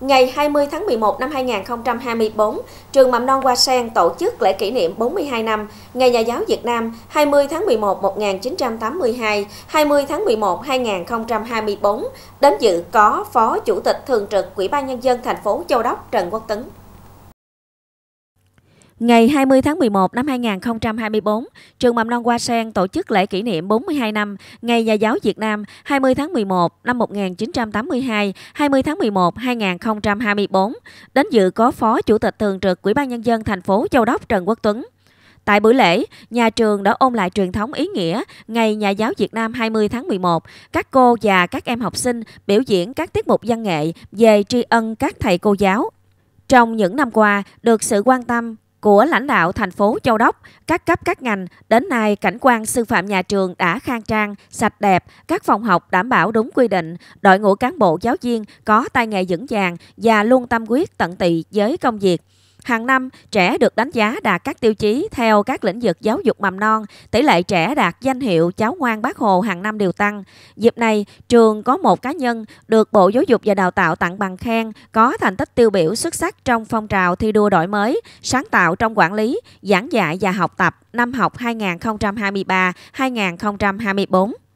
Ngày 20 tháng 11 năm 2024, trường Mầm non Hoa Sen tổ chức lễ kỷ niệm 42 năm Ngày Nhà giáo Việt Nam 20 tháng 11 1982, 20 tháng 11 2024. Đến dự có Phó Chủ tịch Thường trực Ủy ban Nhân dân thành phố Châu Đốc Trần Quốc Tấn. Ngày 20 tháng 11 năm 2024, trường Mầm non Hoa Sen tổ chức lễ kỷ niệm 42 năm Ngày Nhà giáo Việt Nam 20 tháng 11 năm 1982, 20 tháng 11 2024. Đến dự có Phó Chủ tịch Thường trực Ủy ban Nhân dân thành phố Châu Đốc Trần Quốc Tuấn. Tại buổi lễ, nhà trường đã ôn lại truyền thống ý nghĩa Ngày Nhà giáo Việt Nam 20 tháng 11. Các cô và các em học sinh biểu diễn các tiết mục văn nghệ về tri ân các thầy cô giáo. Trong những năm qua, được sự quan tâm, của lãnh đạo thành phố Châu Đốc, các cấp các ngành, đến nay cảnh quan sư phạm nhà trường đã khang trang, sạch đẹp, các phòng học đảm bảo đúng quy định, đội ngũ cán bộ giáo viên có tay nghề vững vàng và luôn tâm quyết tận tụy với công việc. Hàng năm, trẻ được đánh giá đạt các tiêu chí theo các lĩnh vực giáo dục mầm non, tỷ lệ trẻ đạt danh hiệu cháu ngoan bác Hồ hàng năm đều tăng. Dịp này, trường có một cá nhân được Bộ Giáo dục và Đào tạo tặng bằng khen có thành tích tiêu biểu xuất sắc trong phong trào thi đua đổi mới, sáng tạo trong quản lý, giảng dạy và học tập năm học 2023-2024.